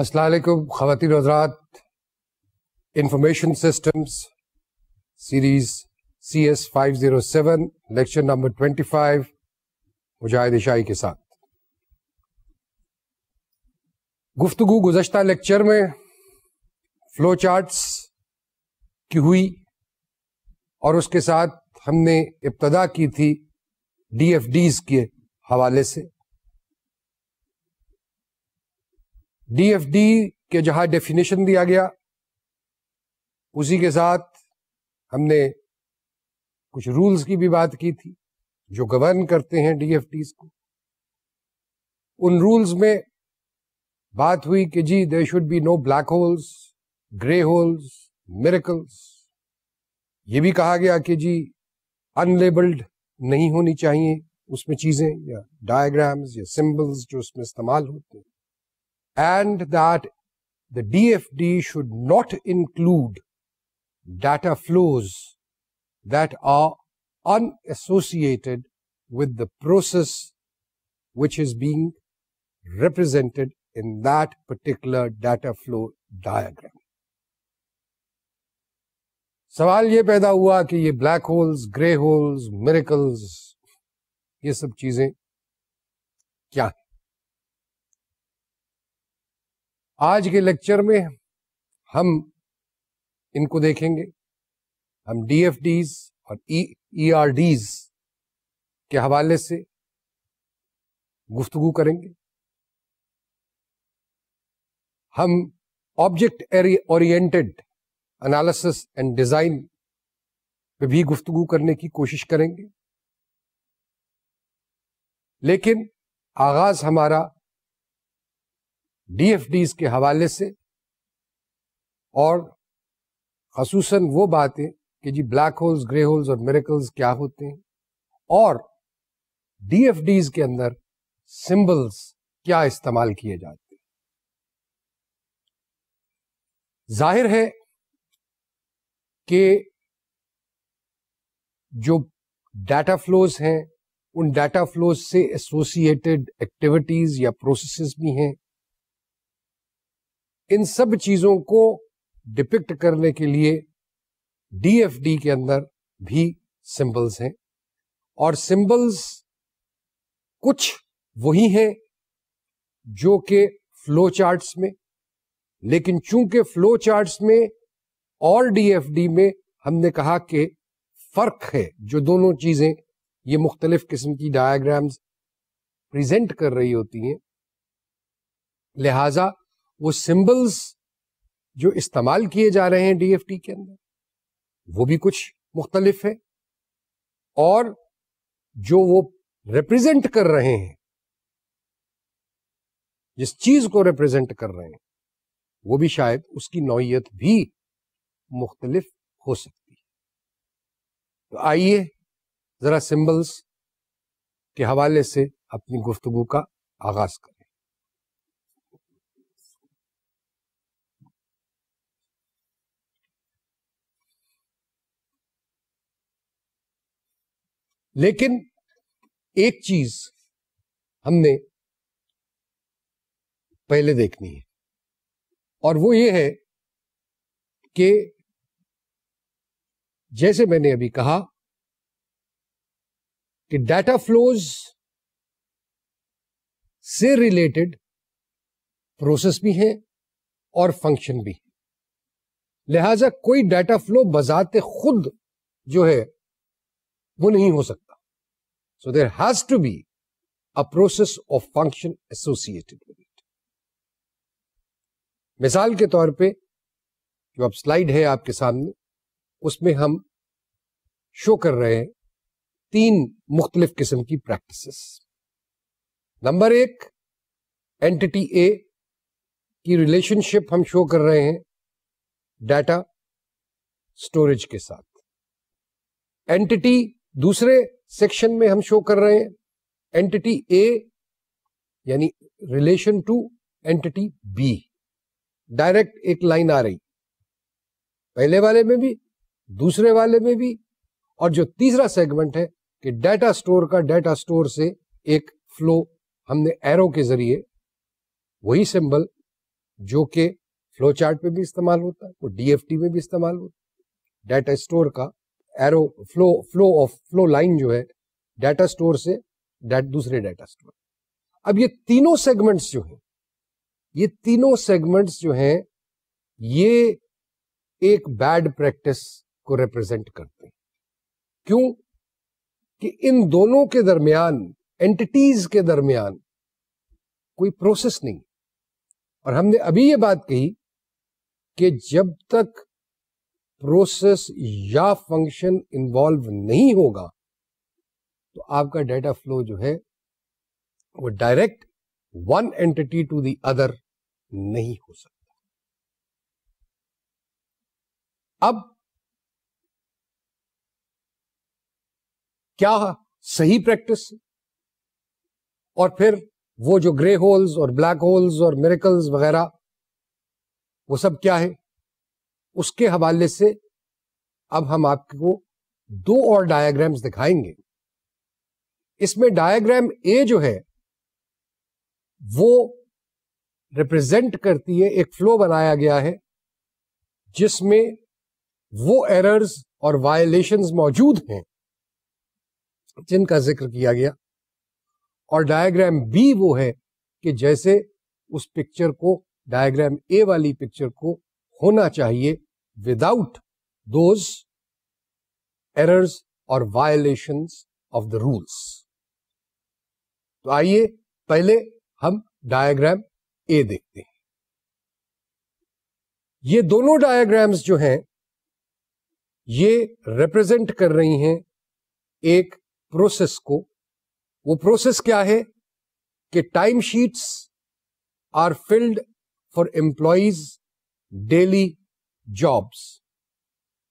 असलकुम ख़वान हजरात information systems series C S five zero seven lecture number twenty five Mujahid Shahi के साथ गुफ्तु गुजशत लेक्चर में फ्लो चार्ट्स की हुई और उसके साथ हमने इब्तदा की थी डी एफ डीज़ के हवाले से डीएफडी के जहां डेफिनेशन दिया गया उसी के साथ हमने कुछ रूल्स की भी बात की थी जो गवर्न करते हैं डीएफटीज को उन रूल्स में बात हुई कि जी there should be no black holes grey holes miracles ये भी कहा गया कि जी अनलेबल्ड नहीं होनी चाहिए उसमें चीजें या डायग्राम्स या सिंबल्स जो उसमें इस्तेमाल होते हैं and that the DFD should not include data flows that are unassociated with the process which is being represented in that particular data flow diagram. सवाल ये पैदा हुआ कि ये black holes grey holes miracles ये सब चीजें क्या आज के लेक्चर में हम इनको देखेंगे हम डीएफडीज और ईआरडीज e, e के हवाले से गुफ्तगु करेंगे हम object oriented analysis and design पे भी गुफ्तगु करने की कोशिश करेंगे लेकिन आगाज हमारा डीएफडीज के हवाले से और खसूस वो बातें कि जी ब्लैक होल्स ग्रे होल्स और मेरेकल्स क्या होते हैं और डीएफडीज के अंदर सिंबल्स क्या इस्तेमाल किए जाते हैं जाहिर है कि जो डाटा फ्लोज हैं उन डाटा फ्लोज से एसोसिएटेड एक्टिविटीज या प्रोसेसेस भी हैं इन सब चीजों को डिपिक्ट करने के लिए डीएफडी के अंदर भी सिंबल्स हैं और सिंबल्स कुछ वही हैं जो कि फ्लो चार्ट्स में लेकिन चूंकि फ्लो चार्ट्स में और डीएफडी में हमने कहा कि फर्क है जो दोनों चीजें ये मुख्तलिफ किस्म की डायग्राम्स प्रेजेंट कर रही होती हैं लिहाजा वो सिंबल्स जो इस्तेमाल किए जा रहे हैं डीएफटी के अंदर वो भी कुछ मुख्तलिफ है और जो वो रिप्रेजेंट कर रहे हैं जिस चीज को रिप्रेजेंट कर रहे हैं वो भी शायद उसकी नौीयत भी मुख्तलिफ हो सकती है तो आइए जरा सिंबल्स के हवाले से अपनी गुफ्तगु का आगाज करें लेकिन एक चीज हमने पहले देखनी है और वो ये है कि जैसे मैंने अभी कहा कि डाटा फ्लोज से रिलेटेड प्रोसेस भी है और फंक्शन भी है लिहाजा कोई डाटा फ्लो बजाते खुद जो है वो नहीं हो सकता so there has to be a process of function associated with it मिसाल के तौर पे जो अब स्लाइड है आपके सामने उसमें हम शो कर रहे हैं तीन मुख्तलिफ किस्म की प्रैक्टिस नंबर एक एंटिटी ए की रिलेशनशिप हम शो कर रहे हैं डाटा स्टोरेज के साथ एंटिटी दूसरे सेक्शन में हम शो कर रहे हैं एंटिटी ए यानी relation to entity B direct एक लाइन आ रही पहले वाले में भी दूसरे वाले में भी और जो तीसरा सेगमेंट है कि डाटा स्टोर का डाटा स्टोर से एक फ्लो हमने एरो के जरिए वही सिंबल जो कि फ्लो चार्ट पे भी इस्तेमाल होता है वो डीएफटी में भी इस्तेमाल होता है डाटा स्टोर का arrow flow flow of flow line जो है डाटा स्टोर से डाट दूसरे डाटा स्टोर अब ये तीनों सेगमेंट्स जो है ये तीनों सेगमेंट्स जो हैं ये एक बैड प्रैक्टिस को रिप्रेजेंट करते हैं क्यों कि इन दोनों के दरमियान एंटिटीज के दरमियान कोई प्रोसेस नहीं और हमने अभी ये बात कही कि जब तक प्रोसेस या फंक्शन इन्वॉल्व नहीं होगा तो आपका डेटा फ्लो जो है वो direct one entity to the other नहीं हो सकता अब क्या सही प्रैक्टिस और फिर वो जो ग्रे होल्स और ब्लैक होल्स और मेरिकल्स वगैरह वो सब क्या है उसके हवाले से अब हम आपको दो और डायग्राम्स दिखाएंगे इसमें डायग्राम ए जो है वो रिप्रेजेंट करती है एक फ्लो बनाया गया है जिसमें वो एरर्स और वायलेशंस मौजूद हैं जिनका जिक्र किया गया और डायग्राम बी वो है कि जैसे उस पिक्चर को डायग्राम ए वाली पिक्चर को होना चाहिए विदाउट दोज एरर्स और वायलेशन ऑफ द रूल्स तो आइए पहले हम डायग्राम ए देखते हैं ये दोनों डायग्राम्स जो हैं ये रिप्रेजेंट कर रही हैं एक प्रोसेस को वो प्रोसेस क्या है कि time sheets are filled for employees daily jobs.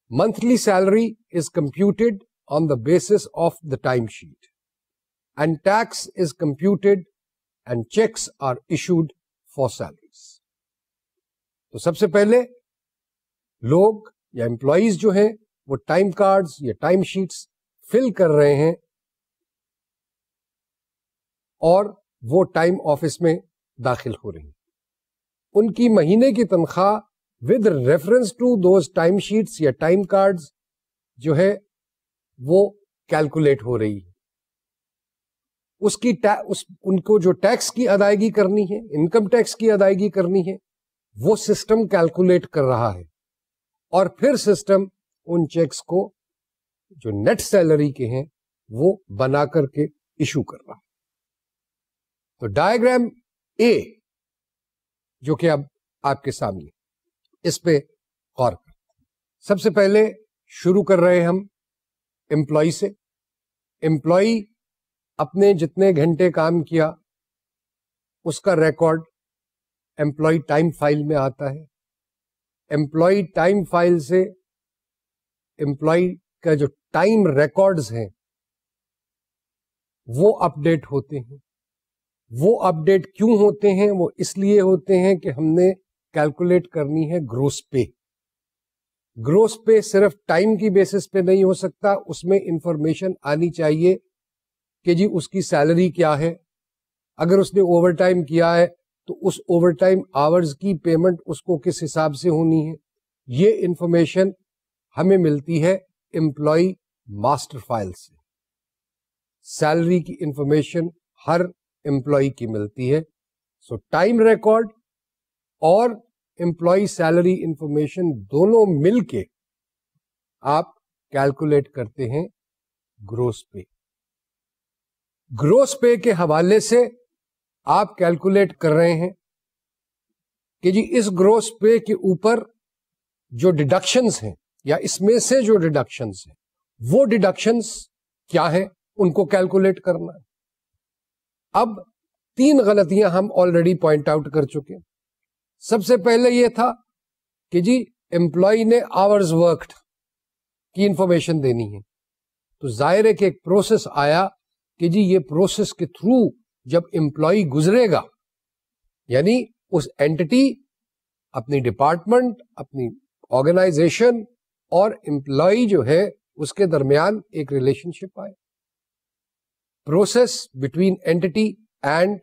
Monthly salary is computed on the basis of the timesheet and tax is computed and checks are issued for salaries. So, तो सबसे पहले लोग या एम्प्लॉज जो हैं वो टाइम कार्ड्स या time sheets fill कर रहे हैं और वो टाइम ऑफिस में दाखिल हो रही है उनकी महीने की तनख्वाह with reference to those time sheets या टाइम कार्ड्स जो है वो कैलकुलेट हो रही है उसकी उस उनको जो टैक्स की अदायगी करनी है इनकम टैक्स की अदायगी करनी है वो सिस्टम कैलकुलेट कर रहा है और फिर सिस्टम उन चेक्स को जो नेट सैलरी के हैं वो बना करके इशू कर रहा है तो डायग्राम ए जो कि अब आपके सामने इस पे गौर कर सबसे पहले शुरू कर रहे हम एम्प्लॉय से एम्प्लॉय अपने जितने घंटे काम किया उसका रिकॉर्ड एम्प्लॉय टाइम फाइल में आता है एम्प्लॉय टाइम फाइल से एम्प्लॉय का जो टाइम रिकॉर्ड्स हैं वो अपडेट होते हैं वो अपडेट क्यों होते हैं वो इसलिए होते हैं कि हमने कैलकुलेट करनी है ग्रोस पे ग्रोस पे सिर्फ टाइम की बेसिस पे नहीं हो सकता उसमें इंफॉर्मेशन आनी चाहिए कि जी उसकी सैलरी क्या है अगर उसने ओवर टाइम किया है तो उस ओवर टाइम आवर्स की पेमेंट उसको किस हिसाब से होनी है ये इंफॉर्मेशन हमें मिलती है एम्प्लॉय मास्टर फाइल से सैलरी की इंफॉर्मेशन हर एम्प्लॉय की मिलती है सो टाइम रिकॉर्ड और एम्प्लॉय सैलरी इंफॉर्मेशन दोनों मिलके आप कैलकुलेट करते हैं ग्रोस पे ग्रोस पे के हवाले से आप कैलकुलेट कर रहे हैं कि जी इस ग्रोस पे के ऊपर जो डिडक्शंस हैं या इसमें से जो डिडक्शंस हैं वो डिडक्शंस क्या हैं उनको कैलकुलेट करना है अब तीन गलतियां हम ऑलरेडी पॉइंट आउट कर चुके हैं सबसे पहले यह था कि जी एम्प्लॉय ने आवर्स वर्कड की इंफॉर्मेशन देनी है तो जाहिर है कि एक प्रोसेस आया कि जी ये प्रोसेस के थ्रू जब एम्प्लॉय गुजरेगा यानी उस एंटिटी अपनी डिपार्टमेंट अपनी ऑर्गेनाइजेशन और एम्प्लॉय जो है उसके दरमियान एक रिलेशनशिप आए process between entity and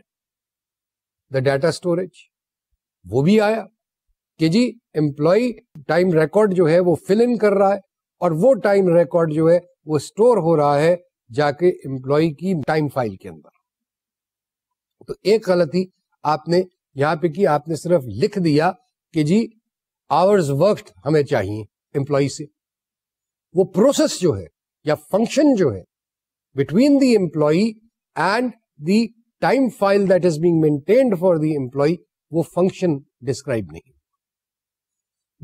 the data storage वो भी आया कि जी एम्प्लॉय टाइम रिकॉर्ड जो है वो फिल इन कर रहा है और वो टाइम रिकॉर्ड जो है वो स्टोर हो रहा है जाके एम्प्लॉय की टाइम फाइल के अंदर तो एक गलती आपने यहां पे की आपने सिर्फ लिख दिया कि जी आवर्स वर्क हमें चाहिए एम्प्लॉय से वो प्रोसेस जो है या फंक्शन जो है between the employee and the time file that is being maintained for the employee वो फंक्शन डिस्क्राइब नहीं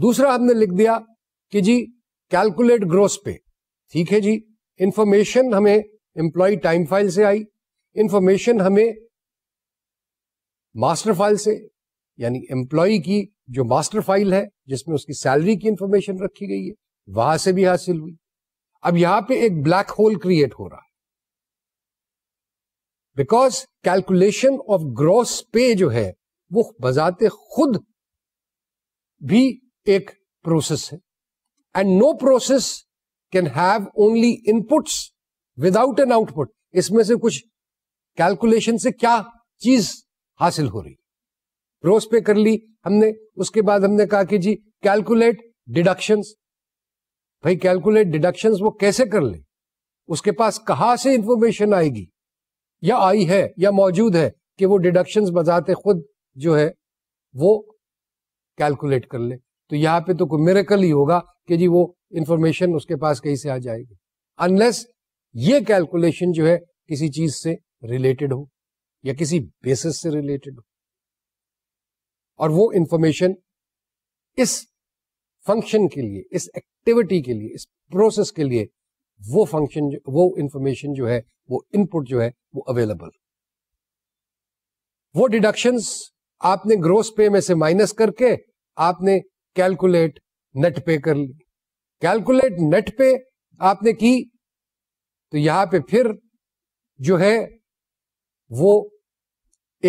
दूसरा आपने लिख दिया कि जी कैलकुलेट ग्रोस पे ठीक है जी इंफॉर्मेशन हमें एम्प्लॉय टाइम फाइल से आई इंफॉर्मेशन हमें मास्टर फाइल से यानी एम्प्लॉय की जो मास्टर फाइल है जिसमें उसकी सैलरी की इंफॉर्मेशन रखी गई है वहां से भी हासिल हुई अब यहां पे एक ब्लैक होल क्रिएट हो रहा है बिकॉज कैलकुलेशन ऑफ ग्रोस पे जो है वो बजाते खुद भी एक प्रोसेस है and no process can have only inputs without an output इसमें से कुछ कैलकुलेशन से क्या चीज हासिल हो रही रोज पे कर ली हमने उसके बाद हमने कहा कि जी कैलकुलेट डिडक्शंस भाई कैलकुलेट डिडक्शन वो कैसे कर ले उसके पास कहां से इंफॉर्मेशन आएगी या आई है या मौजूद है कि वो डिडक्शन बजाते खुद जो है वो कैलकुलेट कर ले तो यहां पे तो कोई मेरेकल ही होगा कि जी वो इंफॉर्मेशन उसके पास कहीं से आ जाएगी अनलेस ये कैलकुलेशन जो है किसी चीज से रिलेटेड हो या किसी बेसिस से रिलेटेड हो और वो इंफॉर्मेशन इस फंक्शन के लिए इस एक्टिविटी के लिए इस प्रोसेस के लिए वो फंक्शन वो इंफॉर्मेशन जो है वो इनपुट जो है वो अवेलेबल वो डिडक्शंस आपने ग्रोस पे में से माइनस करके आपने कैलकुलेट नेट पे कर ली कैलकुलेट नेट पे आपने की तो यहां पे फिर जो है वो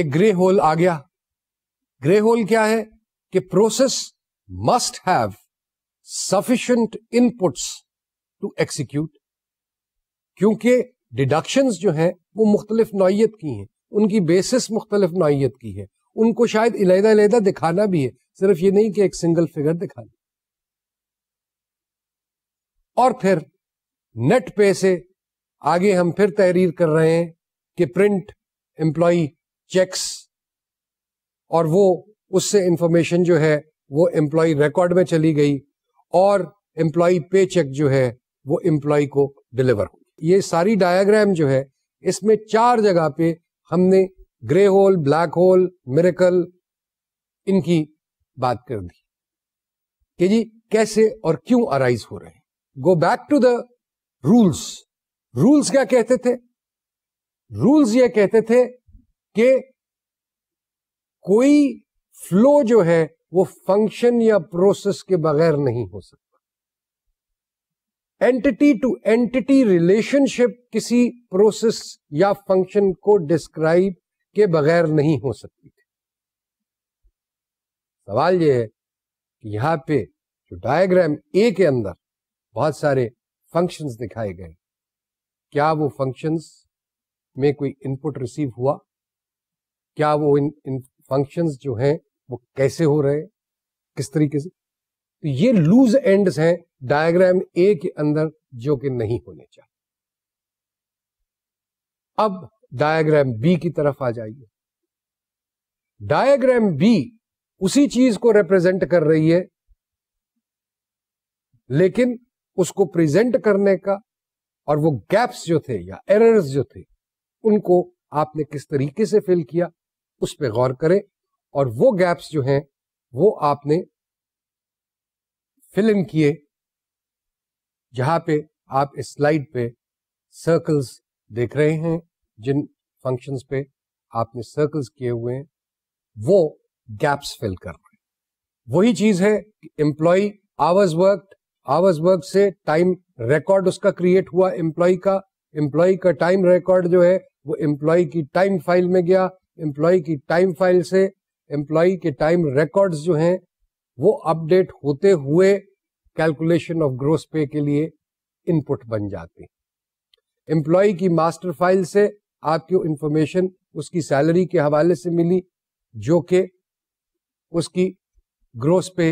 एक ग्रे होल आ गया ग्रे होल क्या है कि process must have sufficient inputs to execute क्योंकि डिडक्शंस जो हैं वो मुख्तलिफ नौीयत की हैं उनकी बेसिस मुख्तलिफ नौीयत की है उनको शायद इलाहदा इलादा दिखाना भी है सिर्फ ये नहीं कि एक सिंगल फिगर दिखाना और फिर नेट पे से आगे हम फिर तहरीर कर रहे हैं कि प्रिंट एम्प्लॉय चेक्स और वो उससे इंफॉर्मेशन जो है वो एम्प्लॉय रिकॉर्ड में चली गई और एम्प्लॉय पे चेक जो है वो एम्प्लॉय को डिलीवर हो ये सारी डायग्राम जो है इसमें चार जगह पे हमने grey hole black hole miracle इनकी बात कर दी कि जी कैसे और क्यों अराइज हो रहे हैं go back to the rules rules क्या कहते थे रूल्स ये कहते थे कि कोई फ्लो जो है वो फंक्शन या प्रोसेस के बगैर नहीं हो सकता एंटिटी टू एंटिटी रिलेशनशिप किसी प्रोसेस या फंक्शन को डिस्क्राइब के बगैर नहीं हो सकती थी सवाल यह है कि यहां पे जो डायग्राम ए के अंदर बहुत सारे फंक्शन दिखाए गए क्या वो फंक्शन में कोई इनपुट रिसीव हुआ क्या वो इन, इन फंक्शंस जो है वो कैसे हो रहे किस तरीके से तो ये लूज एंड हैं डायग्राम ए के अंदर जो कि नहीं होने चाहिए अब डायग्राम बी की तरफ आ जाइए डायग्राम बी उसी चीज को रिप्रेजेंट कर रही है लेकिन उसको प्रेजेंट करने का और वो गैप्स जो थे या एरर्स जो थे उनको आपने किस तरीके से फिल किया उस पर गौर करें और वो गैप्स जो हैं वो आपने फिल इन किए जहां पे आप इस स्लाइड पे सर्कल्स देख रहे हैं जिन फंक्शन पे आपने सर्कल्स किए हुए हैं वो गैप्स फिल कर रहे हैं वही चीज है employee hours work hours work से टाइम रिकॉर्ड उसका क्रिएट हुआ एम्प्लॉय का एम्प्लॉय का टाइम रिकॉर्ड जो है वो एम्प्लॉय की टाइम फाइल में गया एम्प्लॉय की टाइम फाइल से एम्प्लॉय के टाइम रिकॉर्ड्स जो हैं वो अपडेट होते हुए कैलकुलेशन ऑफ ग्रोस पे के लिए इनपुट बन जाते हैं एम्प्लॉय की मास्टर फाइल से आपको इन्फॉर्मेशन उसकी सैलरी के हवाले से मिली जो कि उसकी ग्रोस पे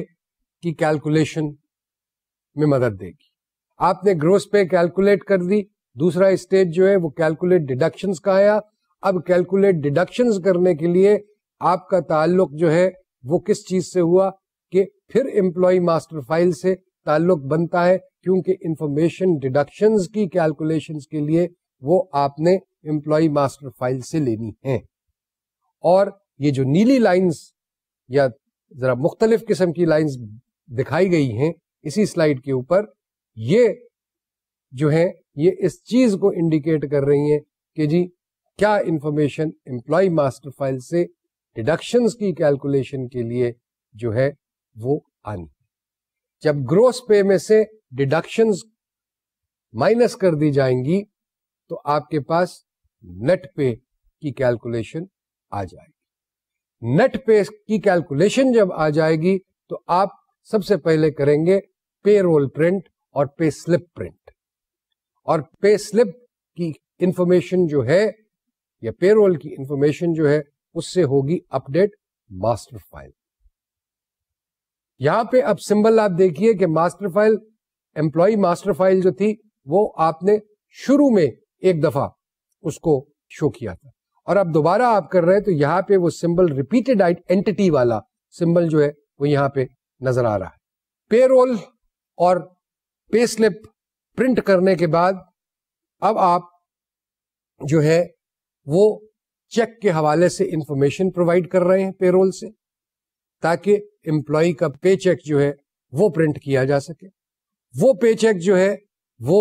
की कैलकुलेशन में मदद देगी आपने ग्रोस पे कैलकुलेट कर दी दूसरा स्टेज जो है वो कैलकुलेट डिडक्शंस का आया अब कैलकुलेट डिडक्शंस करने के लिए आपका ताल्लुक जो है वो किस चीज से हुआ कि फिर एम्प्लॉय मास्टर फाइल से ताल्लुक बनता है क्योंकि इंफॉर्मेशन डिडक्शंस की कैलकुलेशंस के लिए वो आपने एम्प्लॉय मास्टर फाइल से लेनी है और ये जो नीली लाइंस या जरा मुख्तलिफ किस्म की लाइंस दिखाई गई हैं इसी स्लाइड के ऊपर ये जो है ये इस चीज को इंडिकेट कर रही हैं कि जी क्या इंफॉर्मेशन एम्प्लॉय मास्टर फाइल से डिडक्शंस की कैलकुलेशन के लिए जो है वो आनी जब ग्रोस पे में से डिडक्शंस माइनस कर दी जाएंगी तो आपके पास नेट पे की कैलकुलेशन आ जाएगी नेट पे की कैलकुलेशन जब आ जाएगी तो आप सबसे पहले करेंगे पे रोल प्रिंट और पे स्लिप प्रिंट और पे स्लिप की इंफॉर्मेशन जो है या पे रोल की इंफॉर्मेशन जो है उससे होगी अपडेट मास्टर फाइल यहां पे अब सिंबल आप देखिए कि master file employee master file जो थी वो आपने शुरू में एक दफा उसको शो किया था और अब दोबारा आप कर रहे हैं तो यहाँ पे वो सिंबल रिपीटेड एंटिटी वाला सिंबल जो है वो यहाँ पे नजर आ रहा है पेरोल और पे स्लिप प्रिंट करने के बाद अब आप जो है वो चेक के हवाले से इंफॉर्मेशन प्रोवाइड कर रहे हैं पेरोल से ताकि एम्प्लॉय का पे चेक जो है वो प्रिंट किया जा सके वो पे चेक जो है वो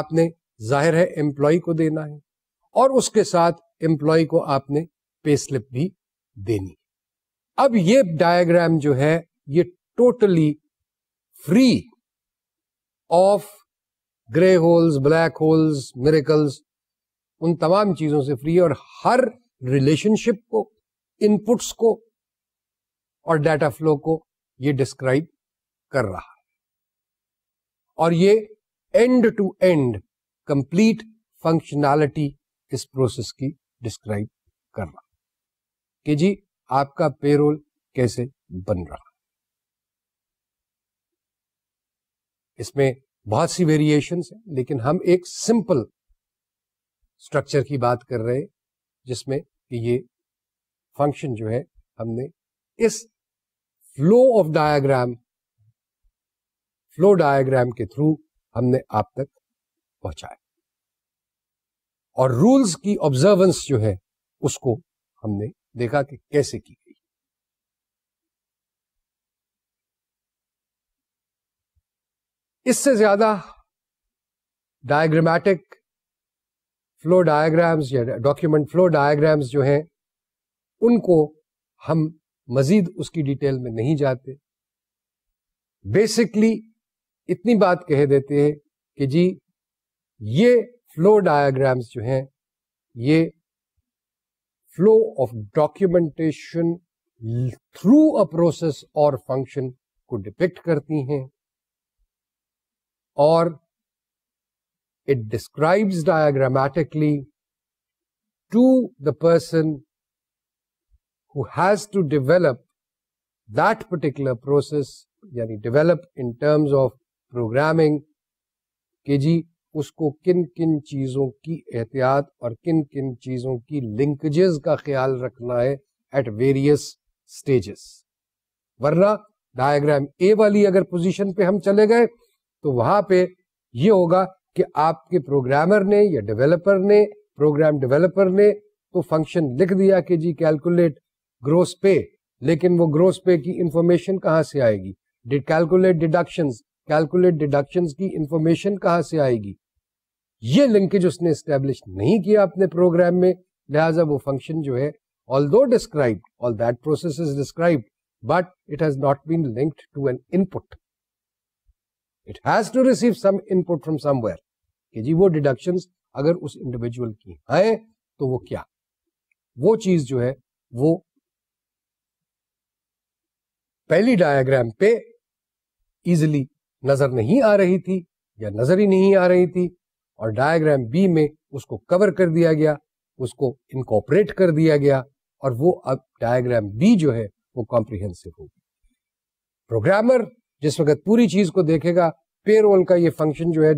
आपने जाहिर है एम्प्लॉय को देना है और उसके साथ एम्प्लॉय को आपने पे स्लिप भी देनी अब ये डायग्राम जो है ये totally free of grey holes black holes miracles उन तमाम चीजों से फ्री है और हर रिलेशनशिप को इनपुट्स को और डाटा फ्लो को ये डिस्क्राइब कर रहा है और ये end to end complete functionality इस प्रोसेस की डिस्क्राइब कर रहा कि जी आपका पेरोल कैसे बन रहा इसमें बहुत सी वेरिएशन है लेकिन हम एक सिंपल स्ट्रक्चर की बात कर रहे हैं जिसमें कि ये फंक्शन जो है हमने इस flow of diagram flow diagram के थ्रू हमने आप तक पहुंचाया और रूल्स की ऑब्जर्वेंस जो है उसको हमने देखा कि कैसे की गई इससे ज्यादा डायग्रामेटिक फ्लो डायग्राम्स या डॉक्यूमेंट फ्लो डायग्राम्स जो हैं उनको हम मजीद उसकी डिटेल में नहीं जाते बेसिकली इतनी बात कह देते हैं कि जी ये फ्लो डायाग्राम्स जो हैं ये flow of documentation through a process और फंक्शन को डिपेक्ट करती हैं और it describes diagrammatically to the person who has to develop that particular process यानी develop in terms of programming के जी उसको किन किन चीज़ों की एहतियात और किन किन चीज़ों की लिंकेजेस का ख्याल रखना है एट वेरियस स्टेजेस वरना डायग्राम ए वाली अगर पोजीशन पे हम चले गए तो वहां पे ये होगा कि आपके प्रोग्रामर ने या डेवलपर ने प्रोग्राम डेवलपर ने तो फंक्शन लिख दिया कि जी कैलकुलेट ग्रोस पे लेकिन वो ग्रोस पे की इंफॉर्मेशन कहाँ से आएगी did calculate deduction calculate deduction की इंफॉर्मेशन कहाँ से आएगी ये लिंकेज उसने स्टेब्लिश नहीं किया अपने प्रोग्राम में लिहाजा वो फंक्शन जो है although describe all that process is describe but it has not been linked to an input it has to receive some input from somewhere कि जी वो डिडक्शन अगर उस इंडिविजुअल की हैं तो वो क्या वो चीज जो है वो पहली डायग्राम पे इजिली नजर नहीं आ रही थी या नजर ही नहीं आ रही थी और डायग्राम बी में उसको कवर कर दिया गया उसको इनकॉपरेट कर दिया गया और वो अब डायग्राम बी जो है वो कॉम्प्रिहेंसिव होगी प्रोग्रामर जिस वक्त पूरी चीज को देखेगा पेरोल का ये फंक्शन जो है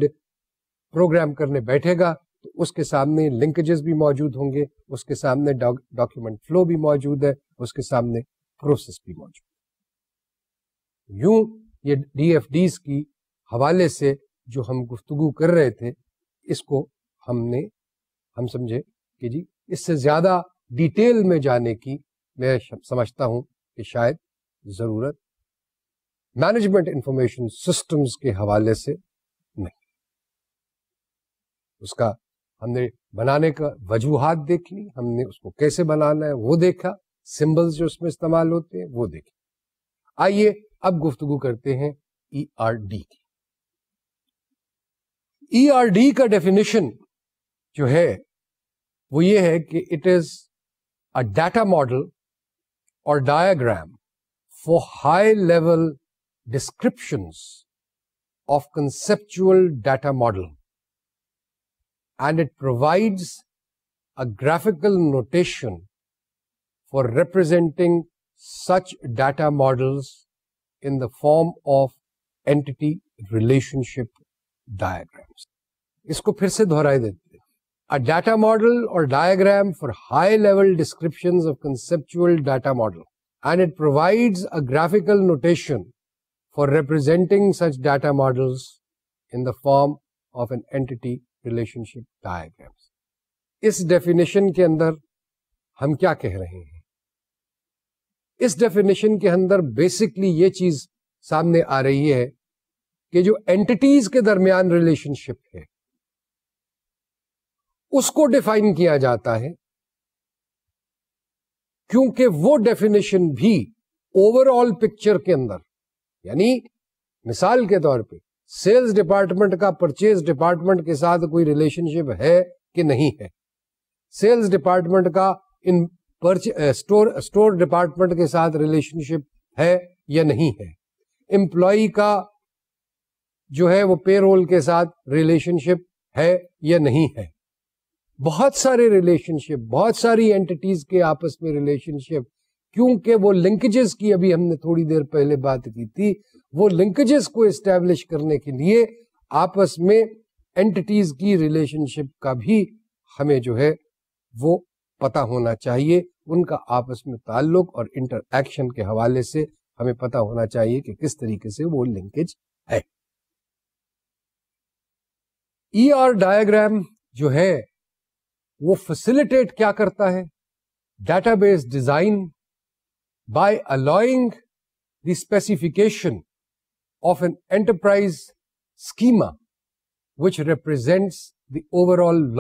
प्रोग्राम करने बैठेगा तो उसके सामने लिंकेजेस भी मौजूद होंगे उसके सामने डॉक्यूमेंट फ्लो भी मौजूद है उसके सामने प्रोसेस भी मौजूद यूं ये डीएफडीज की हवाले से जो हम गुफ्तगु कर रहे थे इसको हमने हम समझे कि जी इससे ज़्यादा डिटेल में जाने की मैं समझता हूं कि शायद ज़रूरत मैनेजमेंट इंफॉर्मेशन सिस्टम्स के हवाले से नहीं उसका हमने बनाने का वजूहत देख ली हमने उसको कैसे बनाना है वो देखा सिंबल्स जो उसमें इस्तेमाल होते हैं वो देखे आइए अब गुफ्तगु करते हैं ई आर डी की ईआरडी e का डेफिनेशन जो है वो ये है कि it is a data model or diagram for high level descriptions of conceptual data model and it provides a graphical notation for representing such data models in the form of entity relationship diagram इसको फिर से दोहराई देते हैं a data model or diagram for high level description of conceptual data model and it provides a graphical notation for representing such data model in the form of an entity relationship diagram इस definition के अंदर हम क्या कह रहे हैं इस definition के अंदर बेसिकली ये चीज सामने आ रही है कि जो एंटिटीज के दरमियान रिलेशनशिप है उसको डिफाइन किया जाता है क्योंकि वो डेफिनेशन भी ओवरऑल पिक्चर के अंदर यानी मिसाल के तौर पे सेल्स डिपार्टमेंट का परचेज डिपार्टमेंट के साथ कोई रिलेशनशिप है कि नहीं है सेल्स डिपार्टमेंट का इन स्टोर स्टोर डिपार्टमेंट के साथ रिलेशनशिप है या नहीं है एम्प्लॉ का जो है वो पे रोल के साथ रिलेशनशिप है या नहीं है बहुत सारे रिलेशनशिप बहुत सारी एंटिटीज के आपस में रिलेशनशिप क्योंकि वो लिंकेजेस की अभी हमने थोड़ी देर पहले बात की थी वो लिंकेजेस को इस्टेब्लिश करने के लिए आपस में एंटिटीज की रिलेशनशिप का भी हमें जो है वो पता होना चाहिए उनका आपस में ताल्लुक और इंटरक्शन के हवाले से हमें पता होना चाहिए कि किस तरीके से वो लिंकेज है ई आर डायग्राम जो है वो फेसिलिटेट क्या करता है database design by aligning the specification of an enterprise schema which represent the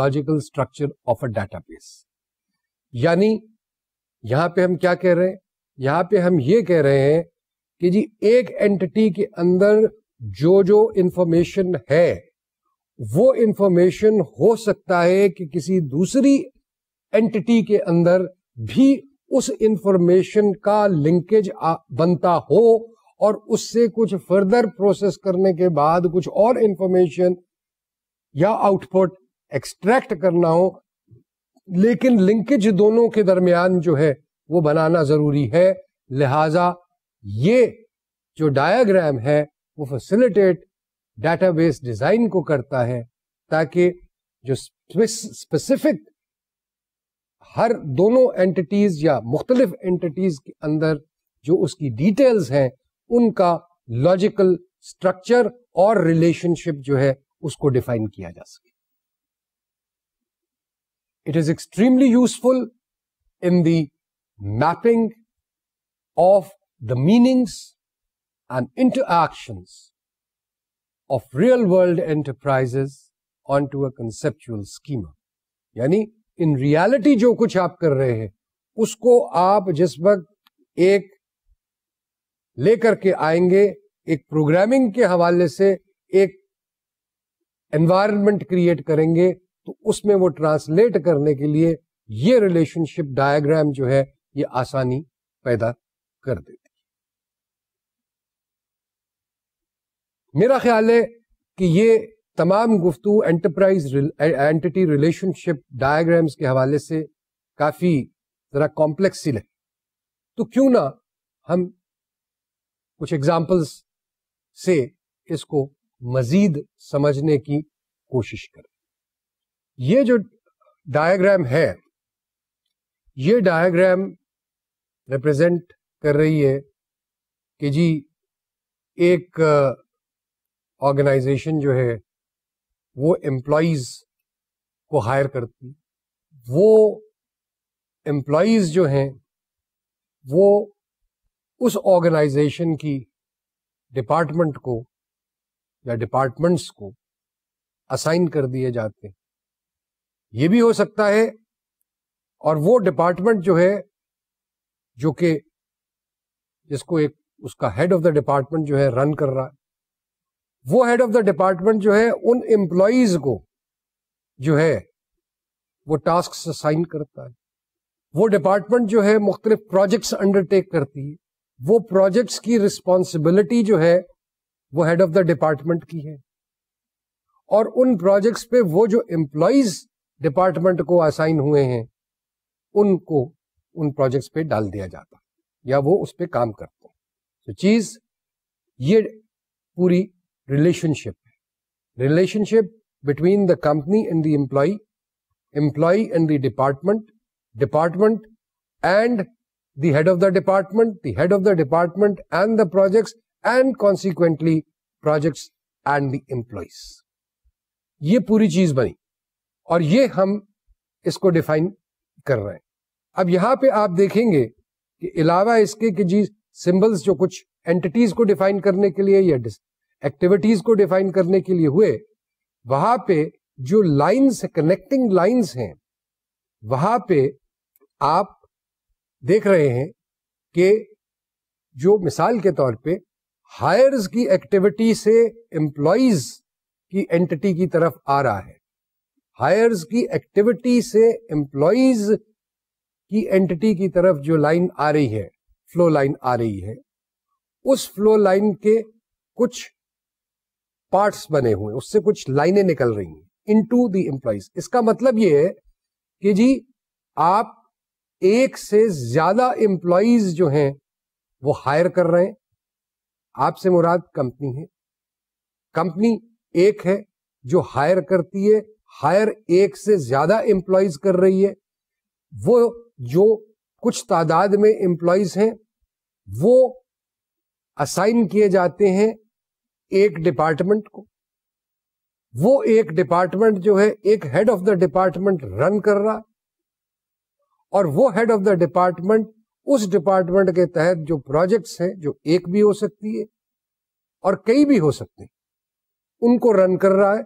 logical structure of a database यानी यहां पे हम क्या कह रहे हैं यहां पे हम ये कह रहे हैं कि जी एक एंटिटी के अंदर जो जो इंफॉर्मेशन है वो इंफॉर्मेशन हो सकता है कि किसी दूसरी एंटिटी के अंदर भी उस इंफॉर्मेशन का लिंकेज बनता हो और उससे कुछ फर्दर प्रोसेस करने के बाद कुछ और इंफॉर्मेशन या आउटपुट एक्सट्रैक्ट करना हो लेकिन लिंकेज दोनों के दरमियान जो है वो बनाना जरूरी है लिहाजा ये जो डायग्राम है वो फैसिलिटेट डेटाबेस डिजाइन को करता है ताकि जो स्पेसिफिक हर दोनों एंटिटीज या मुख्तलिफ एंटिटीज के अंदर जो उसकी डिटेल्स हैं उनका लॉजिकल स्ट्रक्चर और रिलेशनशिप जो है उसको डिफाइन किया जा सके it is extremely useful in the mapping of the meanings and interactions of real world enterprises onto a conceptual schema. यानी इन रियलिटी जो कुछ आप कर रहे हैं उसको आप जिस वक्त एक लेकर के आएंगे एक प्रोग्रामिंग के हवाले से एक एनवायरनमेंट क्रिएट करेंगे तो उसमें वो ट्रांसलेट करने के लिए ये रिलेशनशिप डायग्राम जो है ये आसानी पैदा कर देगा मेरा ख्याल है कि ये तमाम गुफ्तु एंटरप्राइज एंटिटी रिलेशनशिप डायग्राम्स के हवाले से काफ़ी ज़रा कॉम्प्लेक्स सी लगी तो क्यों ना हम कुछ एग्जाम्पल्स से इसको मज़ीद समझने की कोशिश करें ये जो डायग्राम है ये डायग्राम रिप्रेजेंट कर रही है कि जी एक ऑर्गेनाइजेशन जो है वो एम्प्लॉज को हायर करती वो एम्प्लॉज जो हैं वो उस ऑर्गेनाइजेशन की डिपार्टमेंट को या डिपार्टमेंट्स को असाइन कर दिए जाते हैं ये भी हो सकता है और वो डिपार्टमेंट जो है जो कि जिसको एक उसका हेड ऑफ द डिपार्टमेंट जो है रन कर रहा है वो हेड ऑफ द डिपार्टमेंट जो है उन एम्प्लॉज को जो है वो टास्क असाइन करता है वो डिपार्टमेंट जो है मुख्तलिफ प्रोजेक्ट्स अंडरटेक करती है वो प्रोजेक्ट्स की रिस्पॉन्सिबिलिटी जो है वो हेड ऑफ द डिपार्टमेंट की है और उन प्रोजेक्ट्स पे वो जो एम्प्लॉज डिपार्टमेंट को असाइन हुए हैं उनको उन प्रोजेक्ट्स पे डाल दिया जाता है या वो उस पर काम करते हैं तो चीज ये पूरी रिलेशनशिप है relationship between the company and the employee employee and the department department and the head of the department, the head of the department and the projects and consequently projects and the employees. ये पूरी चीज बनी और ये हम इसको define कर रहे हैं अब यहां पे आप देखेंगे कि अलावा इसके कि जी सिंबल्स जो कुछ एंटिटीज को डिफाइन करने के लिए या एक्टिविटीज को डिफाइन करने के लिए हुए वहां पे जो लाइंस कनेक्टिंग लाइंस हैं वहां पे आप देख रहे हैं कि जो मिसाल के तौर पे हायर्स की एक्टिविटी से एम्प्लॉयज की एंटिटी की तरफ आ रहा है हायर्स की एक्टिविटी से एम्प्लॉयज की एंटिटी की तरफ जो लाइन आ रही है फ्लो लाइन आ रही है उस फ्लो लाइन के कुछ पार्ट्स बने हुए उससे कुछ लाइनें निकल रही हैं इन टू दी इसका मतलब ये है कि जी आप एक से ज्यादा एम्प्लॉज जो हैं वो हायर कर रहे हैं आपसे मुराद कंपनी है कंपनी एक है जो हायर करती है हायर एक से ज्यादा एम्प्लॉयज कर रही है वो जो कुछ तादाद में एम्प्लॉयज हैं वो असाइन किए जाते हैं एक डिपार्टमेंट को वो एक डिपार्टमेंट जो है एक head of the department run कर रहा है और वो हेड ऑफ द डिपार्टमेंट उस डिपार्टमेंट के तहत जो प्रोजेक्ट्स हैं जो एक भी हो सकती है और कई भी हो सकते हैं उनको रन कर रहा है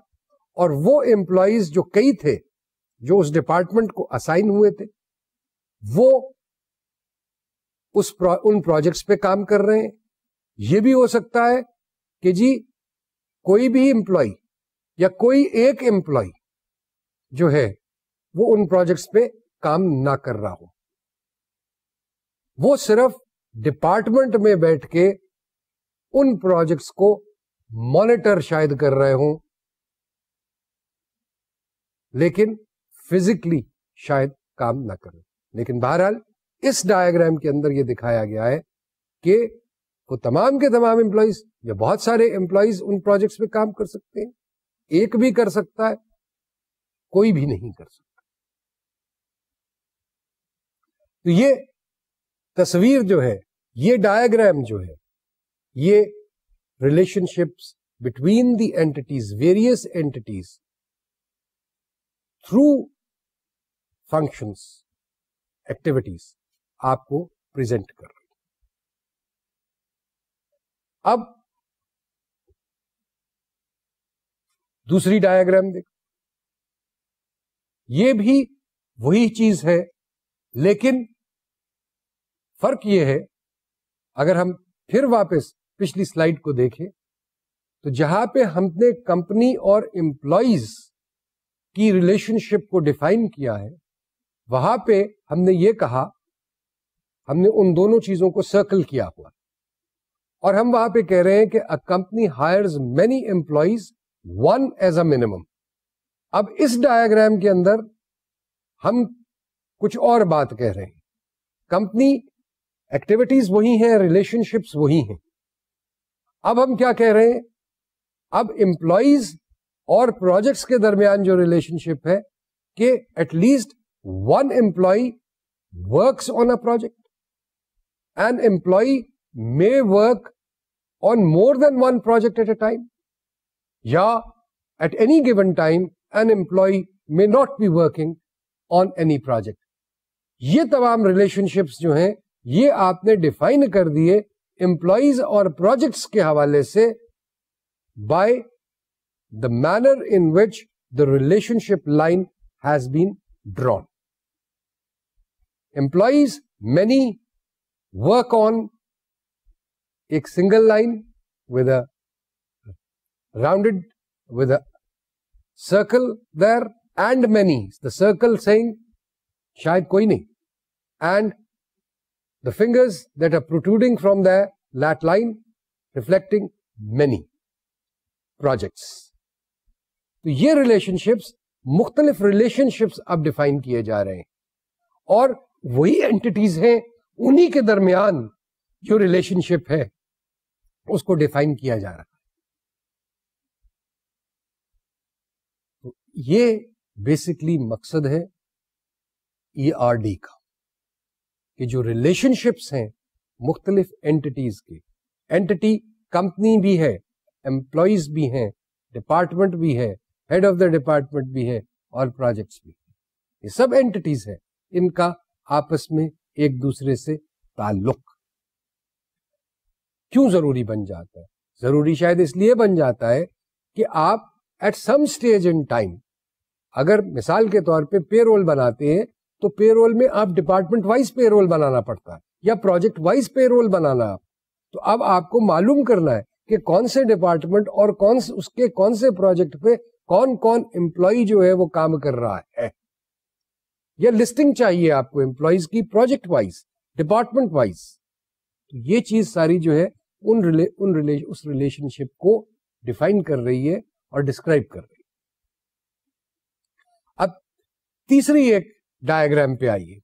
और वो एम्प्लॉयज जो कई थे जो उस डिपार्टमेंट को असाइन हुए थे वो उस प्रो, उन प्रोजेक्ट्स पे काम कर रहे हैं ये भी हो सकता है कि जी कोई भी एम्प्लॉय या कोई एक एम्प्लॉय जो है वो उन प्रोजेक्ट्स पे काम ना कर रहा हो वो सिर्फ डिपार्टमेंट में बैठ के उन प्रोजेक्ट्स को मॉनिटर शायद कर रहे हो लेकिन फिजिकली शायद काम ना करें लेकिन बहरहाल इस डायग्राम के अंदर यह दिखाया गया है कि वो तमाम के तमाम एम्प्लॉयज या बहुत सारे एम्प्लॉयज उन प्रोजेक्ट्स में काम कर सकते हैं एक भी कर सकता है कोई भी नहीं कर सकता तो ये तस्वीर जो है ये डायग्राम जो है ये relationships between the entities various entities through functions activities आपको प्रेजेंट कर अब दूसरी डायग्राम देखो ये भी वही चीज है लेकिन फर्क यह है अगर हम फिर वापस पिछली स्लाइड को देखें तो जहां पे हमने कंपनी और एम्प्लॉयज की रिलेशनशिप को डिफाइन किया है वहां पे हमने ये कहा हमने उन दोनों चीजों को सर्कल किया हुआ और हम वहां पे कह रहे हैं कि a company hires many employees one as a minimum अब इस डायग्राम के अंदर हम कुछ और बात कह रहे हैं कंपनी एक्टिविटीज वही हैं रिलेशनशिप्स वही हैं अब हम क्या कह रहे हैं अब एम्प्लॉज और प्रोजेक्ट्स के दरमियान जो रिलेशनशिप है कि at least one employee works on a project an employee may work on more than one project at a time. Yeah, at any given time, an employee may not be working on any project. ये तमाम relationships जो हैं ये आपने define कर दिए employees और projects के हवाले से by the manner in which the relationship line has been drawn. Employees, many work on एक single line with a rounded with a circle there and many the circle saying shayad koi nahi and the fingers that are protruding from their lat line reflecting many projects तो ये relationships मुख्तलिफ relationships अब define किए जा रहे हैं और वही एंटिटीज हैं उन्हीं के दरमियान जो रिलेशनशिप है उसको डिफाइन किया जा रहा है तो ये बेसिकली मकसद है ई आर डी का कि जो रिलेशनशिप्स हैं मुख्तलिफ एंटिटीज के एंटिटी कंपनी भी है एम्प्लॉज भी हैं डिपार्टमेंट भी है हेड ऑफ द डिपार्टमेंट भी है और प्रोजेक्ट्स भी ये सब एंटिटीज है इनका आपस में एक दूसरे से ताल्लुक क्यों ज़रूरी बन जाता है ज़रूरी शायद इसलिए बन जाता है कि आप at some stage in time अगर मिसाल के तौर पे पेरोल बनाते हैं तो पेरोल में आप डिपार्टमेंट वाइज पेरोल बनाना पड़ता है या प्रोजेक्ट वाइज पेरोल बनाना आप तो अब आपको मालूम करना है कि कौन से डिपार्टमेंट और कौन से उसके कौन से प्रोजेक्ट पे कौन कौन एम्प्लॉय जो है वो काम कर रहा है या लिस्टिंग चाहिए आपको एम्प्लॉयज की प्रोजेक्ट वाइज डिपार्टमेंट वाइज तो ये चीज सारी जो है उन रिले उन रिले उस रिलेशनशिप को डिफाइन कर रही है और डिस्क्राइब कर रही है अब तीसरी एक डायग्राम पे आइए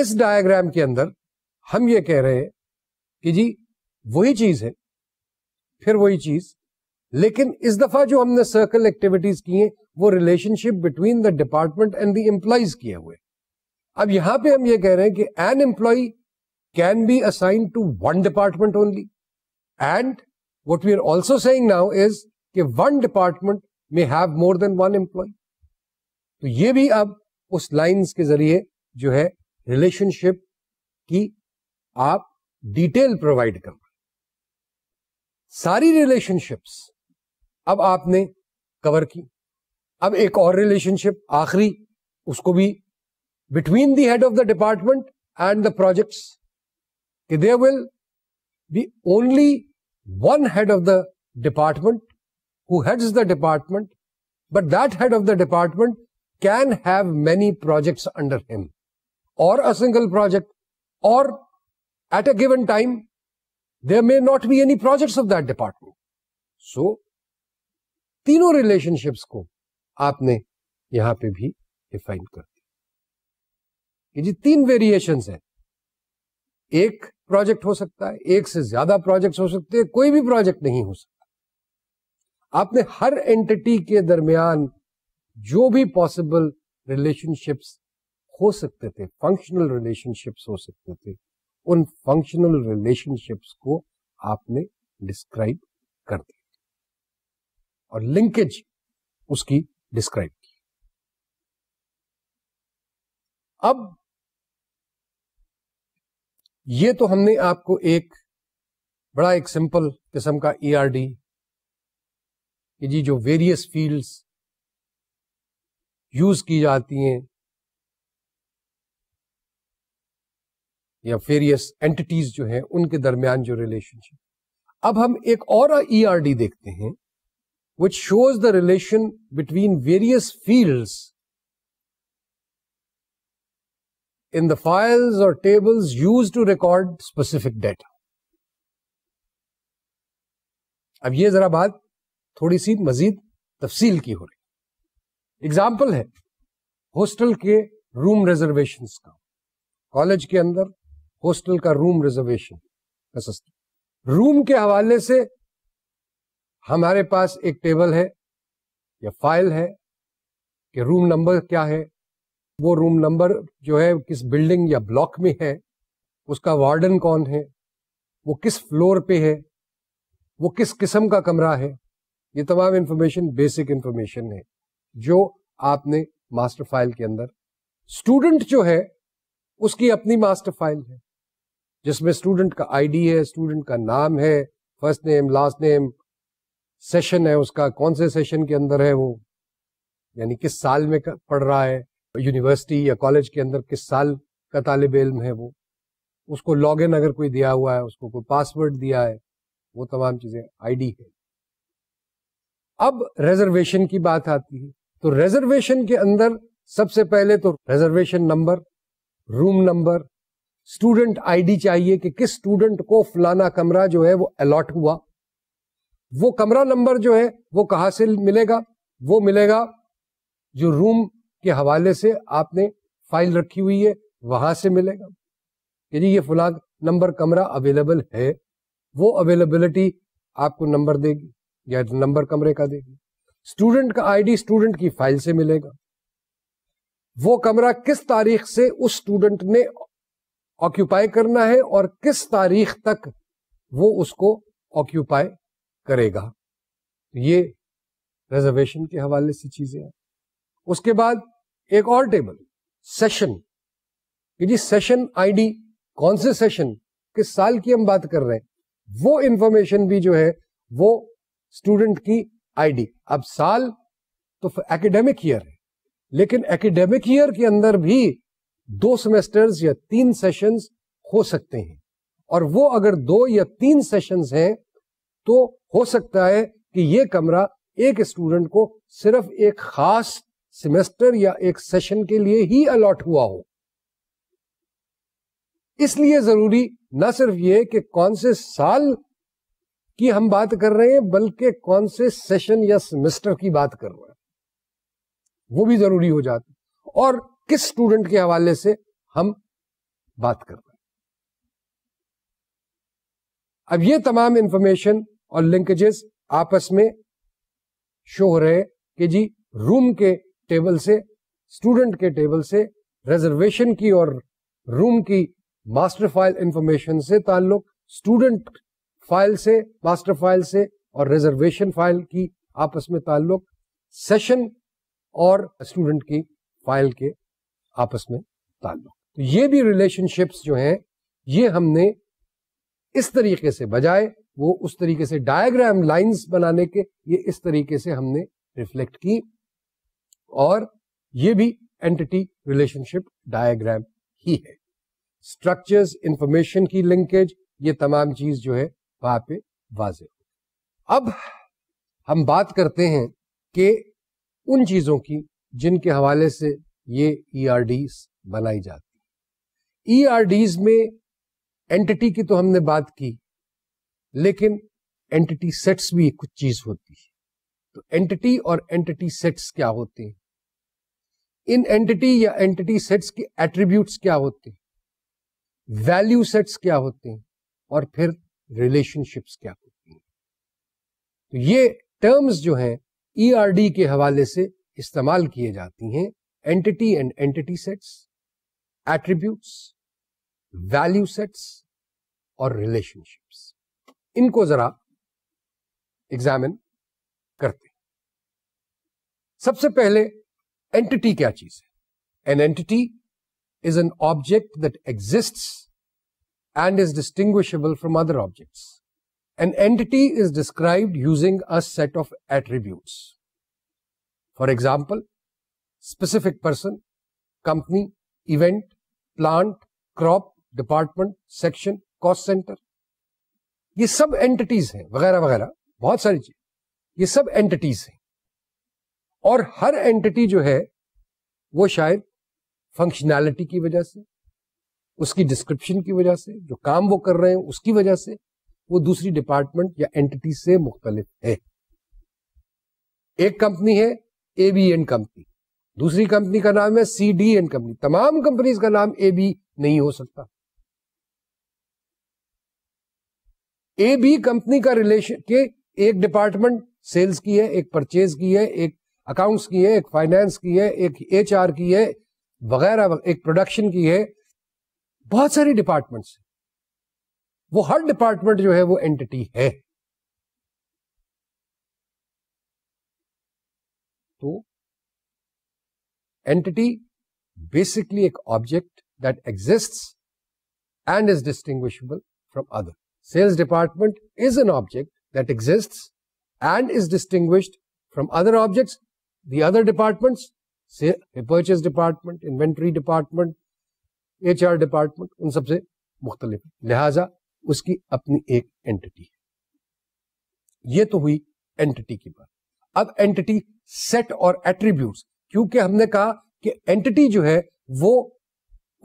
इस डायग्राम के अंदर हम ये कह रहे हैं कि जी वही चीज है फिर वही चीज लेकिन इस दफा जो हमने सर्कल एक्टिविटीज की है वो relationship between the department and the employees किए हुए अब यहां पे हम ये कह रहे हैं कि an employee can be assigned to one department only. And what we are also saying now is कि वन डिपार्टमेंट में have more than one employee तो ये भी अब उस लाइंस के जरिए जो है रिलेशनशिप की आप डिटेल प्रोवाइड कर सारी रिलेशनशिप्स अब आपने कवर की अब एक और रिलेशनशिप आखिरी उसको भी between the head of the department and the projects There will be only one head of the department who heads the department, but that head of the department can have many projects under him, or a single project, or at a given time, there may not be any projects of that department. So, तीनों relationships को apne yaha pe भी define कर दिया कि जी तीन variations हैं project हो सकता है एक से ज्यादा प्रोजेक्ट हो सकते हैं कोई भी प्रोजेक्ट नहीं हो सकता आपने हर एंटिटी के दरमियान जो भी पॉसिबल रिलेशनशिप्स हो सकते थे फंक्शनल रिलेशनशिप्स हो सकते थे उन फंक्शनल रिलेशनशिप्स को आपने डिस्क्राइब कर दिया और लिंकेज उसकी डिस्क्राइब की अब ये तो हमने आपको एक बड़ा एक सिंपल किस्म का ई आर डी कि जी जो वेरियस फील्ड्स यूज की जाती हैं या वेरियस एंटिटीज जो हैं उनके दरमियान जो रिलेशनशिप अब हम एक और ई आर डी देखते हैं which shows the relation between various fields in the files or tables used to record specific data. अब ये जरा बात थोड़ी सी मजीद तफसील की हो रही एग्जाम्पल है हॉस्टल के रूम रिजर्वेशन का कॉलेज के अंदर हॉस्टल का रूम रिजर्वेशन का सिस्टम रूम के हवाले से हमारे पास एक टेबल है या फाइल है कि रूम नंबर क्या है वो रूम नंबर जो है किस बिल्डिंग या ब्लॉक में है उसका वार्डन कौन है वो किस फ्लोर पे है वो किस किस्म का कमरा है ये तमाम इन्फॉर्मेशन बेसिक इन्फॉर्मेशन है जो आपने मास्टर फाइल के अंदर स्टूडेंट जो है उसकी अपनी मास्टर फाइल है जिसमें स्टूडेंट का आईडी है स्टूडेंट का नाम है first name last name session है उसका कौन से सेशन के अंदर है वो यानी किस साल में पढ़ रहा है यूनिवर्सिटी या कॉलेज के अंदर किस साल का तालब इल्म है वो उसको लॉग इन अगर कोई दिया हुआ है उसको कोई पासवर्ड दिया है वो तमाम चीज़ें आईडी है अब रिजर्वेशन की बात आती है तो रिजर्वेशन के अंदर सबसे पहले तो reservation number room number student ID चाहिए कि किस स्टूडेंट को फलाना कमरा जो है वो अलॉट हुआ वो कमरा नंबर जो है वो कहां से मिलेगा वो मिलेगा जो रूम के हवाले से आपने फाइल रखी हुई है वहां से मिलेगा यदि ये फुला नंबर कमरा अवेलेबल है वो अवेलेबिलिटी आपको नंबर देगी या नंबर कमरे का देगी स्टूडेंट का आईडी स्टूडेंट की फाइल से मिलेगा वो कमरा किस तारीख से उस स्टूडेंट ने ऑक्यूपाई करना है और किस तारीख तक वो उसको ऑक्यूपाई करेगा ये रिजर्वेशन के हवाले से चीजें हैं उसके बाद एक और टेबल सेशन कि जी सेशन आईडी कौन से सेशन किस साल की हम बात कर रहे हैं वो इंफॉर्मेशन भी जो है वो स्टूडेंट की आईडी अब साल तो एकेडमिक ईयर है लेकिन एकेडमिक ईयर के अंदर भी दो सेमेस्टर्स या तीन सेशन हो सकते हैं और वो अगर दो या तीन सेशन हैं तो हो सकता है कि ये कमरा एक स्टूडेंट को सिर्फ एक खास सेमेस्टर या एक सेशन के लिए ही अलॉट हुआ हो इसलिए जरूरी ना सिर्फ ये कि कौन से साल की हम बात कर रहे हैं बल्कि कौन से सेशन या सेमेस्टर की बात कर रहे हैं वो भी जरूरी हो जाता और किस स्टूडेंट के हवाले से हम बात कर रहे हैं अब ये तमाम इंफॉर्मेशन और लिंकेजेस आपस में शो हो रहे कि जी रूम के टेबल से स्टूडेंट के टेबल से रिजर्वेशन की और रूम की मास्टर फाइल इंफॉर्मेशन से ताल्लुक स्टूडेंट फाइल से मास्टर फाइल से और रिजर्वेशन फाइल की आपस में ताल्लुक सेशन और स्टूडेंट की फाइल के आपस में ताल्लुक तो ये भी रिलेशनशिप्स जो हैं ये हमने इस तरीके से बजाय वो उस तरीके से डायग्राम लाइंस बनाने के ये इस तरीके से हमने रिफ्लेक्ट की और ये भी एंटिटी रिलेशनशिप डायग्राम ही है स्ट्रक्चर्स इंफॉर्मेशन की लिंकेज ये तमाम चीज जो है वहां पे वाजे अब हम बात करते हैं कि उन चीजों की जिनके हवाले से ये ई e बनाई जाती ई e में एंटिटी की तो हमने बात की लेकिन एंटिटी सेट्स भी कुछ चीज होती है तो एंटिटी और एंटिटी सेट्स क्या होते हैं इन एंटिटी या एंटिटी सेट्स के एट्रीब्यूट्स क्या होते हैं वैल्यू सेट्स क्या होते हैं और फिर रिलेशनशिप्स क्या होती हैं तो ये टर्म्स जो हैं ईआरडी e के हवाले से इस्तेमाल किए जाती हैं entity and entity sets attributes value sets और रिलेशनशिप्स इनको जरा एग्जामिन करते सबसे पहले एंटिटी क्या चीज है an entity is an object that exist and is distinguishable from other objects an entity is described using a set of attributes for example specific person company event plant crop department section cost centre ये सब entities हैं वगैरह वगैरह बहुत सारी चीज ये सब एंटिटीज हैं और हर एंटिटी जो है वो शायद फंक्शनैलिटी की वजह से उसकी डिस्क्रिप्शन की वजह से जो काम वो कर रहे हैं उसकी वजह से वो दूसरी डिपार्टमेंट या एंटिटी से मुख्तलिफ है एक कंपनी है ए बी एन कंपनी दूसरी कंपनी का नाम है सी डी एन कंपनी तमाम कंपनीज का नाम ए बी नहीं हो सकता ए बी कंपनी का रिलेशन के एक डिपार्टमेंट सेल्स की है एक परचेज की है एक अकाउंट्स की है एक फाइनेंस की है एक एचआर की है वगैरह एक प्रोडक्शन की है बहुत सारी डिपार्टमेंट्स वो हर डिपार्टमेंट जो है वो एंटिटी है तो एंटिटी बेसिकली एक object that exists and is distinguishable from other. Sales department is an object that exists and is distinguished from other objects the other departments, say purchase department, inventory department, HR department, उन सबसे मुख्तलिफ लिहाजा उसकी अपनी एक entity है ये तो हुई एंटिटी की बात अब एंटिटी सेट और एट्रीब्यूट्स क्योंकि हमने कहा कि एंटिटी जो है वो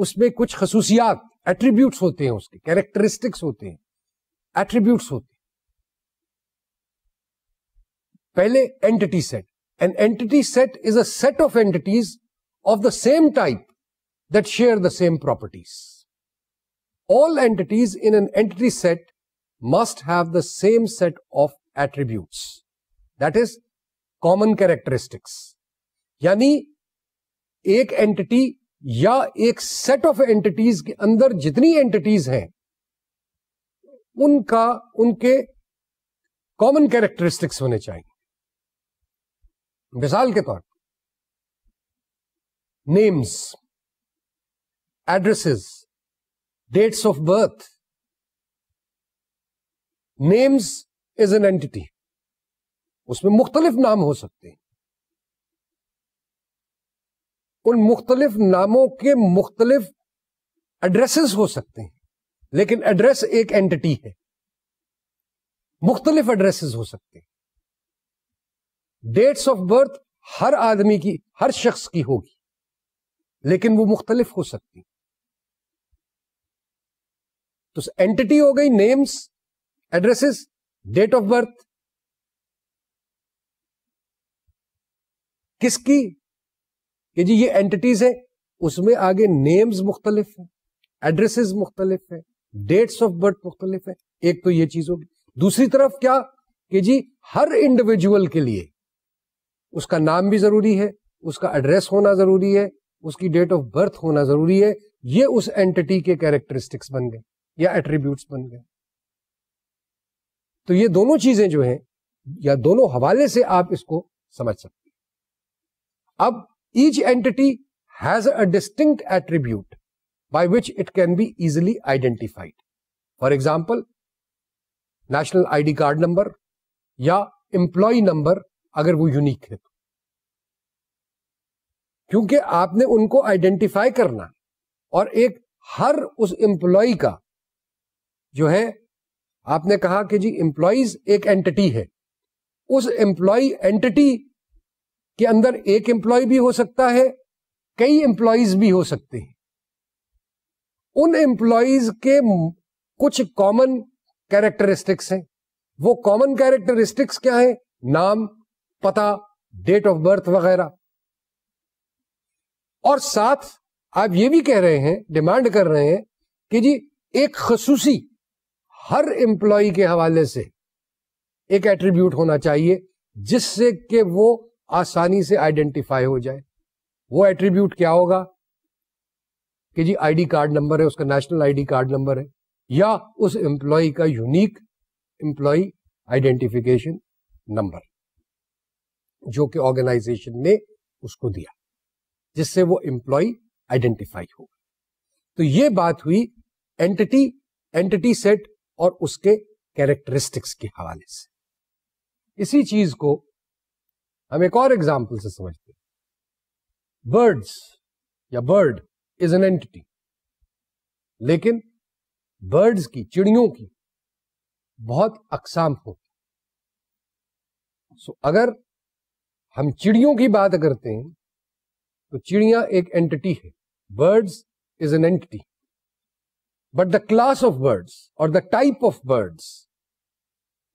उसमें कुछ खसूसियात एट्रीब्यूट्स होते हैं उसके कैरेक्टरिस्टिक्स होते हैं एट्रीब्यूट्स होते हैं पहले entity set An entity set is a set of entities of the same type that share the same properties. All entities in an entity set must have the same set of attributes. That is, common characteristics. यानी एक entity या एक set of entities के अंदर जितनी entities हैं उनका उनके common characteristics होने चाहिए मिसाल के तौर names addresses dates of birth names is an entity उसमें मुख्तलिफ नाम हो सकते हैं उन मुख्तलिफ नामों के मुख्तलिफ एड्रेसेस हो सकते हैं लेकिन एड्रेस एक एंटिटी है मुख्तलिफ एड्रेसेस हो सकते हैं डेट्स ऑफ बर्थ हर आदमी की हर शख्स की होगी लेकिन वो मुख्तलिफ हो सकती तो एंटिटी हो गई names addresses date of birth किसकी कि जी ये एंटिटीज है उसमें आगे नेम्स मुख्तलिफ है एड्रेसेस मुख्तलिफ है डेट्स ऑफ बर्थ मुख्तलिफ है एक तो ये चीज होगी दूसरी तरफ क्या कि जी हर इंडिविजुअल के लिए उसका नाम भी ज़रूरी है उसका एड्रेस होना ज़रूरी है उसकी डेट ऑफ बर्थ होना ज़रूरी है ये उस एंटिटी के कैरेक्टरिस्टिक्स बन गए या एट्रीब्यूट्स बन गए तो ये दोनों चीज़ें जो हैं या दोनों हवाले से आप इसको समझ सकते हैं अब each entity has a distinct attribute by which it can be easily identified. For example, national ID card number या employee number अगर वो यूनिक है तो क्योंकि आपने उनको आइडेंटिफाई करना और एक हर उस एम्प्लॉय का जो है आपने कहा कि जी एम्प्लॉयज एक एंटिटी है उस एम्प्लॉय एंटिटी के अंदर एक एम्प्लॉय भी हो सकता है कई एम्प्लॉयज भी हो सकते हैं उन एम्प्लॉयज के कुछ कॉमन कैरेक्टरिस्टिक्स हैं वो कॉमन कैरेक्टरिस्टिक्स क्या है नाम पता डेट ऑफ बर्थ वगैरह और साथ आप ये भी कह रहे हैं डिमांड कर रहे हैं कि जी एक खसूसी हर एम्प्लॉय के हवाले से एक एट्रीब्यूट होना चाहिए जिससे कि वो आसानी से आइडेंटिफाई हो जाए वो एट्रीब्यूट क्या होगा कि जी आईडी कार्ड नंबर है उसका नेशनल आईडी कार्ड नंबर है या उस एम्प्लॉय का यूनिक एम्प्लॉय आइडेंटिफिकेशन नंबर जो कि ऑर्गेनाइजेशन ने उसको दिया जिससे वो एम्प्लॉय आइडेंटिफाई होगा तो ये बात हुई एंटिटी एंटिटी सेट और उसके कैरेक्टरिस्टिक्स के हवाले से इसी चीज को हम एक और एग्जाम्पल से समझते हैं बर्ड्स या बर्ड इज एन एंटिटी लेकिन बर्ड्स की चिड़ियों की बहुत अकसाम होती सो so, अगर हम चिड़ियों की बात करते हैं तो चिड़िया एक एंटिटी है birds is an entity but the class of birds और the type of birds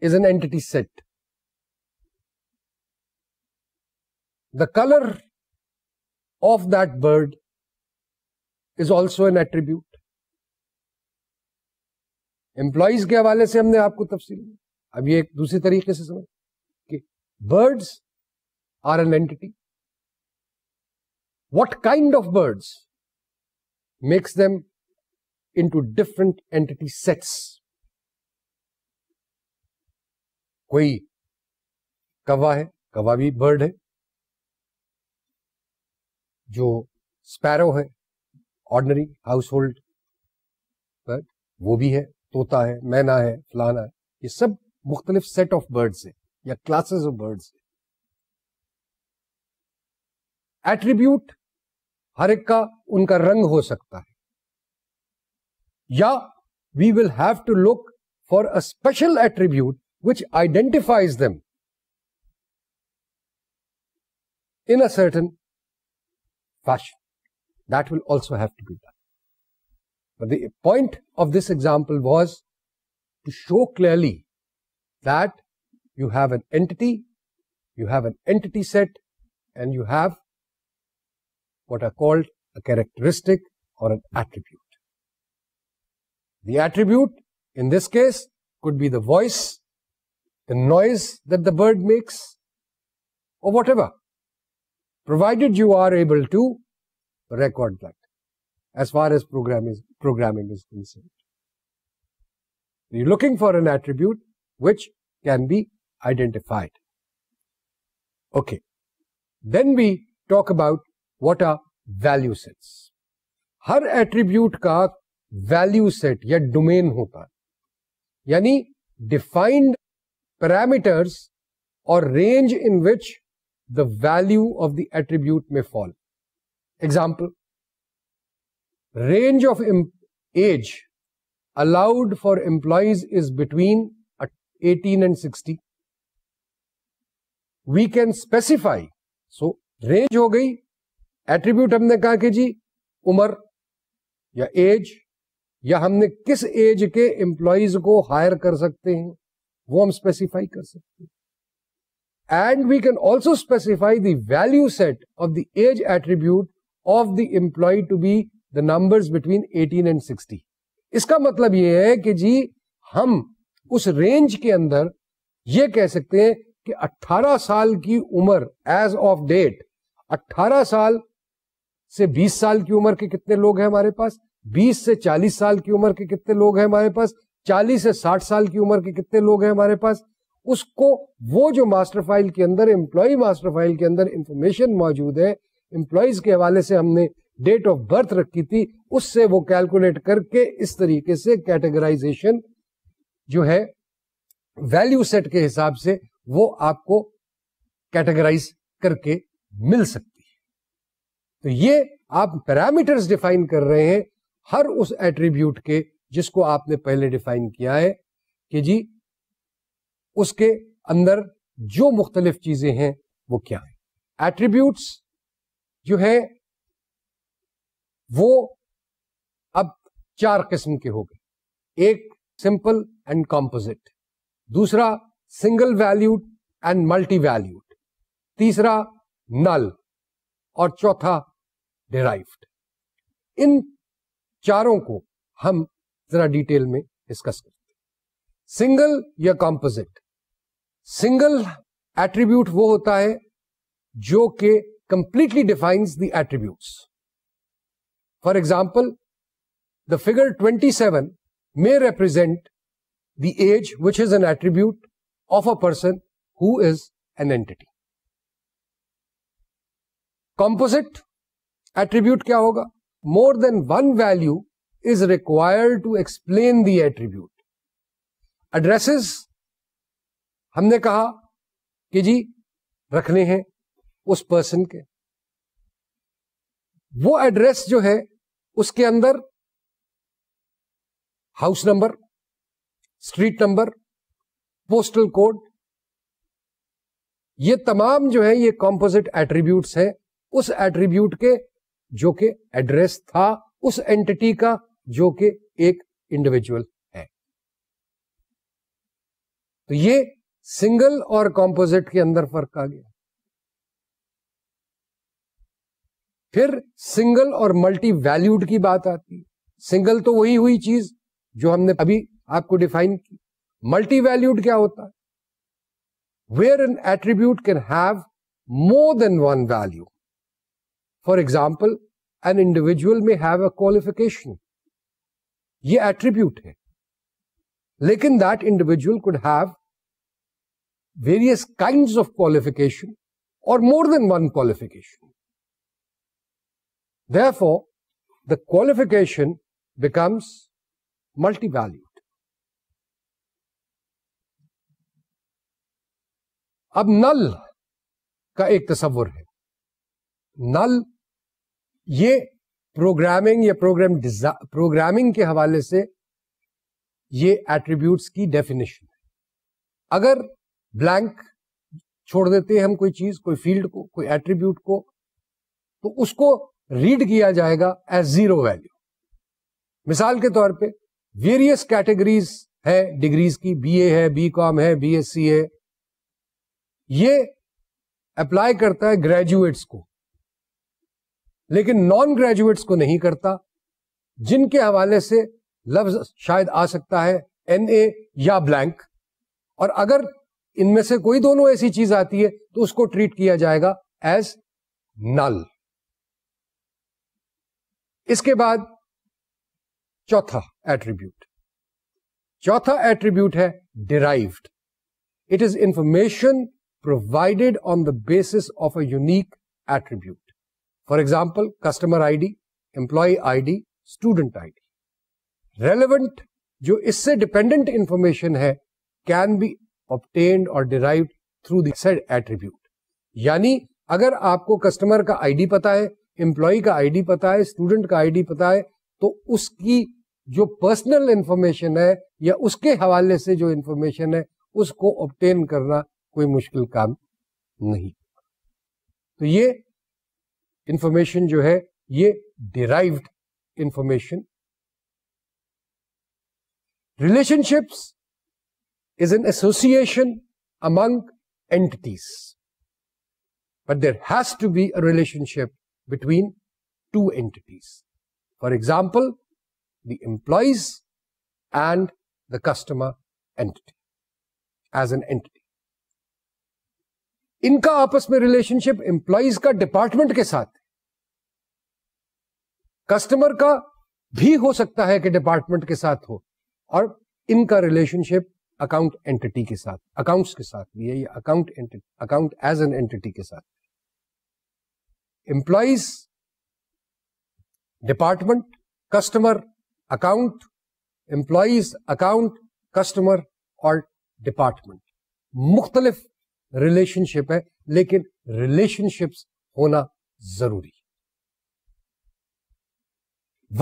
is an entity set the colour of that bird is also an attribute employees के हवाले से हमने आपको तफसील अब ये एक दूसरे तरीके से समझ कि birds are an entity? What kind of birds makes them into different entity sets? कोई कवा है कवा भी बर्ड है जो स्पैरो है ऑर्डनरी हाउस होल्ड बर्ड वो भी है तोता है मैना है फलाना है ये सब मुख्तलिफ सेट ऑफ बर्ड्स है या क्लासेस ऑफ बर्ड्स है Attribute, हर एक का उनका रंग हो सकता है या we will have to look for a which identifies them in a certain fashion. That will also have to be done. But the point of this example was to show clearly that you have an entity, you have an entity set, and you have what are called a characteristic or an attribute. The attribute in this case could be the voice, the noise that the bird makes, or whatever, provided you are able to record that as far as program is, programming is concerned. You're looking for an attribute which can be identified. Okay. Then we talk about what are value sets हर attribute का value set या domain होता है यानी defined parameters और range in which the value of the attribute में fall example range of age allowed for employees is between 18 and 60 we can specify so range ho gayi attribute हमने कहा कि जी उम्र या एज या हमने किस एज के एम्प्लॉज को हायर कर सकते हैं वो हम स्पेसिफाई कर सकते हैं and we can also specify the value set of the age attribute of the employee to be the number between 18 and 60 इसका मतलब यह है कि जी हम उस रेंज के अंदर ये कह सकते हैं कि 18 साल की उम्र एज ऑफ डेट 18 साल से 20 साल की उम्र के कितने लोग हैं हमारे पास 20 से 40 साल की उम्र के कितने लोग हैं हमारे पास 40 से 60 साल की उम्र के कितने लोग हैं हमारे पास उसको वो जो मास्टर फाइल के अंदर एम्प्लॉय मास्टर फाइल के अंदर इंफॉर्मेशन मौजूद है एम्प्लॉयज के हवाले से हमने डेट ऑफ बर्थ रखी थी उससे वो कैलकुलेट करके इस तरीके से कैटेगराइजेशन जो है वैल्यू सेट के हिसाब से वो आपको कैटेगराइज करके मिल सकती तो ये आप पैरामीटर्स डिफाइन कर रहे हैं हर उस एट्रीब्यूट के जिसको आपने पहले डिफाइन किया है कि जी उसके अंदर जो मुख्तलिफ चीजें हैं वो क्या है एट्रीब्यूट्स जो है वो अब चार किस्म के हो गए एक सिंपल एंड कॉम्पोजिट दूसरा single valued and multi valued तीसरा नल और चौथा डिराइव्ड इन चारों को हम जरा डिटेल में डिस्कस करते सिंगल या कॉम्पोजिट सिंगल एट्रीब्यूट वो होता है जो कि completely defines the attribute for example the figure 27 may represent the age which is an attribute of a person who is an entity composite attribute क्या होगा more than one value is required to explain the attribute addresses हमने कहा कि जी रखने हैं उस person के वो एड्रेस जो है उसके अंदर house number street number postal code ये तमाम जो है ये कॉम्पोजिट एट्रीब्यूट्स हैं उस एट्रीब्यूट के जो कि एड्रेस था उस एंटिटी का जो कि एक इंडिविजुअल है तो ये सिंगल और कॉम्पोजिट के अंदर फर्क आ गया फिर सिंगल और मल्टी वैल्यूड की बात आती है सिंगल तो वही हुई चीज जो हमने अभी आपको डिफाइन की मल्टी वैल्यूड क्या होता है where an attribute can have more than one value For example, an individual may have a qualification. ये attribute है लेकिन that individual could have various kinds of qualification or more than one qualification. Therefore, the qualification becomes multi-valued. अब नल का एक तस्वुर है नल ये programming या प्रोग्राम प्रोग्रामिंग के हवाले से ये एट्रीब्यूट्स की डेफिनेशन है अगर ब्लैंक छोड़ देते हैं हम कोई चीज कोई फील्ड को कोई एट्रीब्यूट को तो उसको रीड किया जाएगा एज जीरो वैल्यू मिसाल के तौर पे वेरियस कैटेगरीज है डिग्रीज की बीए है बी कॉम है बीएससी है ये अप्लाई करता है ग्रेजुएट्स को लेकिन नॉन ग्रेजुएट्स को नहीं करता जिनके हवाले से लफ्ज शायद आ सकता है एन ए या ब्लैंक और अगर इनमें से कोई दोनों ऐसी चीज आती है तो उसको ट्रीट किया जाएगा एज नल इसके बाद चौथा एट्रीब्यूट चौथा एट्रीब्यूट है derived it is information provided on the basis of a unique attribute for For example, customer ID, employee student I D relevant जो इससे डिपेंडेंट इंफॉर्मेशन है कैन बी ऑप्टेन और डिराइव थ्रू सेड एट्रीब्यूट यानी अगर आपको customer का ID पता है एम्प्लॉय का आईडी पता है स्टूडेंट का आईडी पता है तो उसकी जो पर्सनल इंफॉर्मेशन है या उसके हवाले से जो इंफॉर्मेशन है उसको ऑप्टेन करना कोई मुश्किल काम नहीं तो ये Information, जो है ये derived information relationships is an association among entities. But there has to be a relationship between two entities. For example, the employees and the customer entity as an entity. इनका आपस में रिलेशनशिप एम्प्लॉइज का department के साथ customer का भी हो सकता है कि डिपार्टमेंट के साथ हो और इनका रिलेशनशिप अकाउंट एंटिटी के साथ अकाउंट्स के साथ भी है या account account as an entity के साथ employees department customer account employees account customer और डिपार्टमेंट मुख्तलिफ रिलेशनशिप है लेकिन रिलेशनशिप्स होना जरूरी है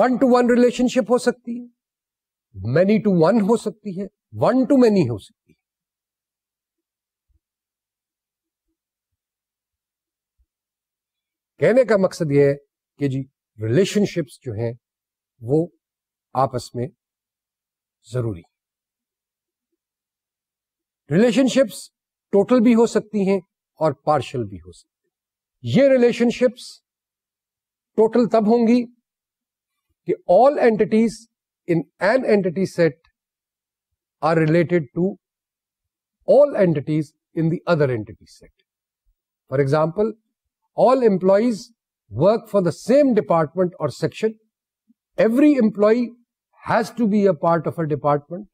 वन टू वन रिलेशनशिप हो सकती है मैनी टू वन हो सकती है वन टू मैनी हो सकती है कहने का मकसद यह है कि जी रिलेशनशिप्स जो हैं वो आपस में जरूरी रिलेशनशिप्स टोटल भी हो सकती हैं और पार्शल भी हो सकती हैं ये रिलेशनशिप्स टोटल तब होंगी कि all entities in an entity set are related to all entities in the other entity set for example all employees work for the same department और section every employee has to be a part of a department.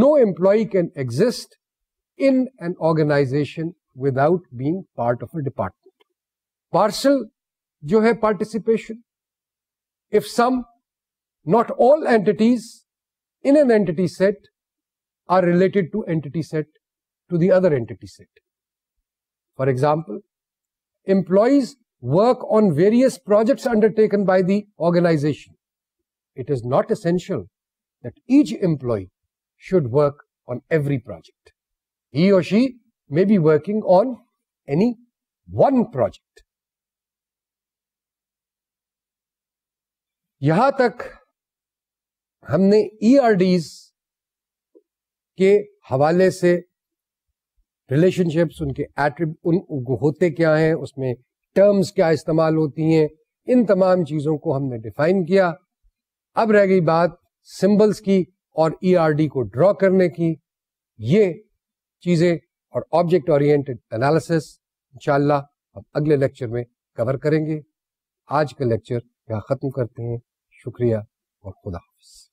No employee can exist in an organization without being part of a department. Partial जो है participation. If some, not all entities in an entity set are related to entity set to the other entity set. For example, employees work on various projects undertaken by the organization. It is not essential that each employee should work on every project. He or she may be working on any one project. यहां तक हमने ई e के हवाले से relationships उनके एट्रिब उन होते क्या हैं उसमें टर्म्स क्या इस्तेमाल होती हैं इन तमाम चीज़ों को हमने डिफाइन किया अब रह गई बात सिंबल्स की और ई e को ड्रॉ करने की ये चीज़ें और ऑब्जेक्ट ओरिएंटेड एनालिसिस इन हम अगले लेक्चर में कवर करेंगे आज का लेक्चर यहाँ ख़त्म करते हैं शुक्रिया और खुदा हाफिज़